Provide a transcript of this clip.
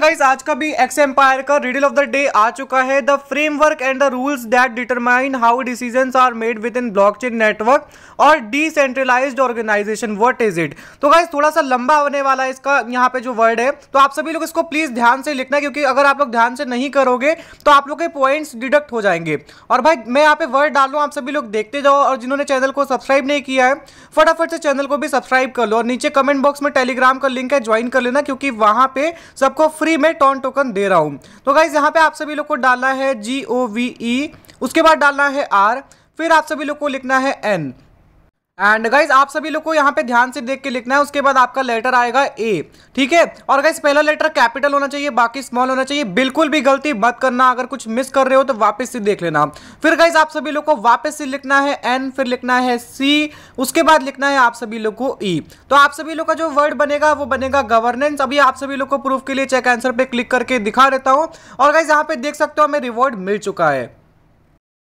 Guys आज का भी एक्स एम्पायर का रीडल ऑफ द डे आ चुका है the framework and the rules that determine how decisions are made within blockchain network और decentralised organisation what is it तो गाइस थोड़ा सा लंबा होने वाला है इसका यहाँ पे जो वर्ड है तो आप सभी लोग इसको प्लीज ध्यान से लिखना क्योंकि अगर आप लोग ध्यान से नहीं करोगे तो आप लोग के पॉइंट्स डिडक्ट हो जाएंगे और भाई मैं यहाँ पे वर्ड डाल आप सभी लोग देखते जाओ और जिन्होंने चैनल को सब्सक्राइब नहीं किया है फटाफट से चैनल को भी सब्सक्राइब कर लो और नीचे कमेंट बॉक्स में टेलीग्राम का लिंक है ज्वाइन कर लेना क्योंकि वहां पे सबको फ्री में टॉन टोकन दे रहा हूँ तो गाइज यहाँ पे आप सभी लोग को डालना है जी ओ वी ई उसके बाद डालना है आर फिर आप सभी लोग को लिखना है एन एंड गाइज आप सभी लोग को यहाँ पे ध्यान से देख के लिखना है उसके बाद आपका लेटर आएगा ए ठीक है और गाइज पहला लेटर कैपिटल होना चाहिए बाकी स्मॉल होना चाहिए बिल्कुल भी गलती मत करना अगर कुछ मिस कर रहे हो तो वापस से देख लेना फिर गाइज आप सभी लोग को वापस से लिखना है एन फिर लिखना है सी उसके बाद लिखना है आप सभी लोग को ई e। तो आप सभी लोग का जो वर्ड बनेगा वो बनेगा गवर्नेंस अभी आप सभी लोग को प्रूफ के लिए चेक आंसर पे क्लिक करके दिखा देता हूँ और गाइज यहाँ पे देख सकते हो हमें रिवॉर्ड मिल चुका है